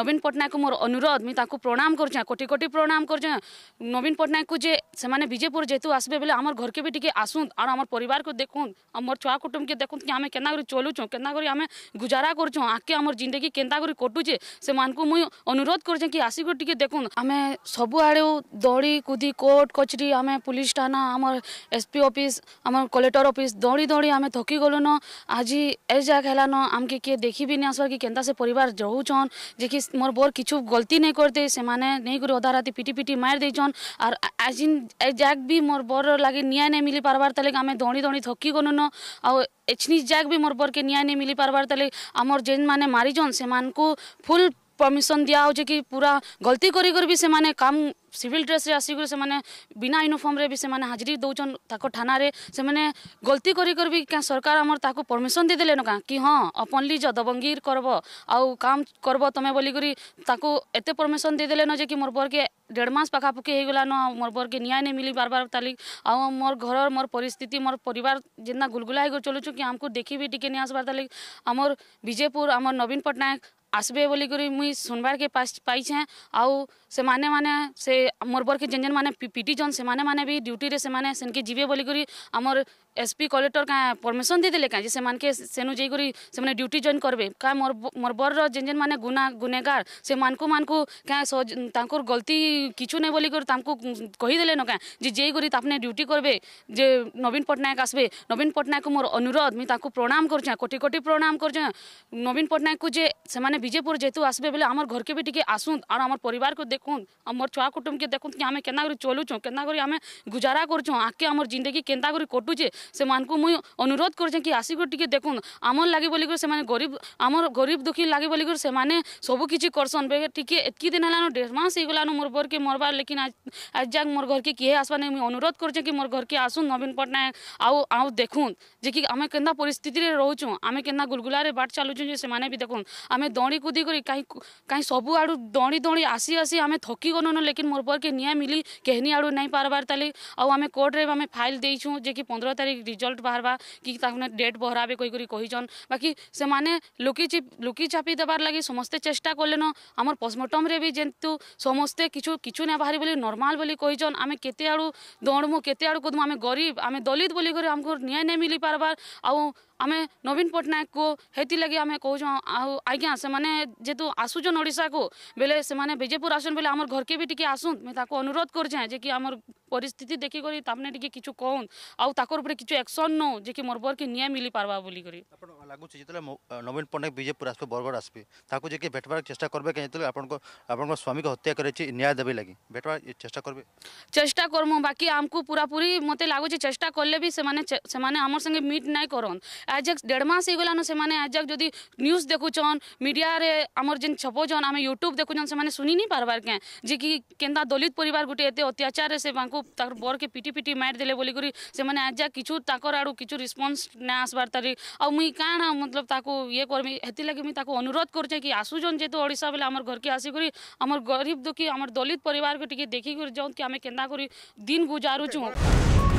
ନବୀନ ପଟ୍ଟନାୟକଙ୍କୁ ମୋର ଅନୁରୋଧ ମୁଇଁ ତାଙ୍କୁ ପ୍ରଣାମ କରୁଛେଁ କୋଟି କୋଟି ପ୍ରଣାମ କରୁଛେଁ ନବୀନ ପଟ୍ଟନାୟକଙ୍କୁ ଯେ ସେମାନେ ବିଜେପୁର ଯେହେତୁ ଆସିବେ ବେଲେ ଆମର ଘରକେ ବି ଟିକେ ଆସୁନ୍ ଆଉ ଆମର ପରିବାରକୁ ଦେଖୁନ୍ ଆମର ଛୁଆ କୁଟୁମ୍ବକେ ଦେଖୁନ୍ କି ଆମେ କେନ୍ତା କରି ଚଲୁଛୁଁ କେନ୍ତା କରି ଆମେ ଗୁଜାରା କରୁଛୁଁ ଆଗ୍କେ ଆମର ଜିନ୍ଦଗି କେନ୍ତା କରି କଟୁଛେ ସେମାନଙ୍କୁ ମୁଇଁ ଅନୁରୋଧ କରୁଛେଁ କି ଆସିକରି ଟିକେ ଦେଖୁନ୍ ଆମେ ସବୁଆଡ଼େ ଦୌଡ଼ି କୁଦି କୋର୍ଟ କଚେରୀ ଆମେ ପୁଲିସ ଥାନା ଆମର ଏସ୍ପି ଅଫିସ୍ ଆମର କଲେକ୍ଟର ଅଫିସ୍ ଦୌଡ଼ି ଦୌଡ଼ି ଆମେ ଥକି ଗଲୁନ ଆଜି ଏ ଜାଗା ହେଲାନ ଆମକେ କିଏ ଦେଖି ବି ନି ଆସବା କି କେନ୍ତା ସେ ପରିବାର ରହୁଛନ୍ ଯେ କି मोर बोर कि गलती नहीं करते से माने नहीं कर अधा राति पिटी पिटी मार देछन आर आज जैक भी मोर बोर लगे न्याय नहीं मिली पार्बार तले आम दौड़ी दौड़ी थकी गलुन आउ एचनी जैक भी मोर बोर के न्याय नहीं मिली पार्बार तले आमर जेन मैंने मारिजन से फुल परमिशन दिया हो कि पूरा गलती करी कर भी से माने काम सिविल ड्रेस रे आसिक से माने बिना यूनिफॉर्म रे भी से माने हाजिरी दौचन ताको थाना रे से माने गलती करी कर भी क्या सरकार हमर ताको परमिशन दे देले न का कि हां ओपनली ज दबंगीर करबो आउ काम करबो तमे बोली करी ताको एते परमिशन दे देले न जे कि मोर बर के डेढ़ मास पाखापाखि होईगला न मोर बर के न्याय ने मिली बार बार तालिक आउ मोर घर मोर परिस्थिति मोर परिवार जितना गुलगुला हो चलुछु कि हमको देखी भी टिके नहीं आसबार तालिक आमर विजयपुर आमर नवीन पटनायक आसबे बोलिकी मुई सुनवार के पाइछे आउ से माने माने से मोर बर के जेन जेन माने पीटी जन से माने माने भी ड्यूटी रे से माने सेनके जीवे बोलिकी आमर एसपी कलेक्टर का परमिशन दे देले का जे से मान के सेनु जाई करी से माने ड्यूटी जॉइन करबे का मोर मोर बर रो जेन जेन माने गुना गुनेगार से मानकु मानकु का तांकुर गलती किछु नै बोलिकी तांकु कहि देले न का जे जेई करी आपने ड्यूटी करबे जे नवीन पटनायक आसबे नवीन पटनायक मोर अनुरोध मी तांकु प्रणाम करूछा कोटी कोटी प्रणाम करूछा नवीन पटनायक को जे से माने विजयपुर जेहतु आसबे बोले आम घर के भी टी आर आम पर को आम मोर छुआ कुटुम के देखुन कि आम के चलुचु के आम गुजारा करुचु आगे आम जिंदगी के कटुचे से मुई अनुरोध कर आसिक देख आम लगे बोल से गरीब आम गरीब दुखी लगे बोल से सबकि किसी करसन टी एतकी दिन है डेढ़ मस हो गलान मोर बर के मरबार लेकिन आज जाक मोर घर के किए नहीं मुझे अनुरोध कर मोर घर के आसुँ नवीन पट्टनायक आउ आउ देखुन जे कि आम के पिस्थित रोचुँ आम के गुलगुल बाट चलुचुँ से भी आम दौड़ दौड़ी कूदी कर कहीं कहीं सबू आड़ू दौड़ी दौड़ी आसी आसी आम थकी गलुन लेकिन मोर पर के निया मिली कहनी आड़ू नहीं पारबार ताली आउ आम कोर्टे आम फाइल देछू जे कि पंद्रह तारीख रिजल्ट बाहर कि डेट बहराबे कही कहीचन बाकी से मैंने लुकी লুকি চাপি দেবার লাগি সমস্তে চেষ্টা কলেন আমার পোস্টমর্টমরে বি যেহেতু সমস্তে কিছু কিছু না বাহারি বলে নর্মাল বলে কইছন আমি কেতে আড়ু দৌড়মু কেতে আড়ু কদমু আমি গরিব আমি দলিত বলি করে আমাকে নিয়ে নে মিলি পারবার আউ आम नवीन पट्टनायक को हेती लगे आम कहूँ आज्ञा से जेहेतु आसुचन ओडा को बेले से बीजेपुर आसन बोले आम घर के भी टी आसुन मुझे अनुरोध करजे जे कि आम परिस्थिति देखिक तापने कि कहून कि एक्शन नौ जे कि मोर बर के न्याय मिल पार्बा बोल कर लगुच नवीन पट्टनायक बीजेपुर आसपे बरगढ़ आसपे ताको जे भेटबार चेष्टा कहीं स्वामी को हत्या कर न्याय देवे लगी चेष्टा करबे चेष्टा करमु बाकी आमको पूरा पूरी मत लगुच चेष्टा कले भी से आम संगे मीट ना कर आज देढ़ मास होगलान से आज जदि न्यूज देखुन मीडिया आमर जेन छपन आम यूट्यूब देखुन से सुनी नहीं पार्बार क्या जी कि केन्ता दलित पर गोटे एत अत्याचार से बर के पिटी पिटी मार दे बोलिक से आज जा हाँ, मतलब कि आड़ू कि रिस्पन्स ना आसबार तारी आ मुई काण मतलब ताको ये करमी हेती लगे मुई अनुरोध करछे कि आसुजन जेहेतु ओडिशा बेले आम घर के आसिक आमर गरीब दुखी आमर दलित परिवार को देखिक जाऊँ कि आम केन्ता कर दिन गुजारुचू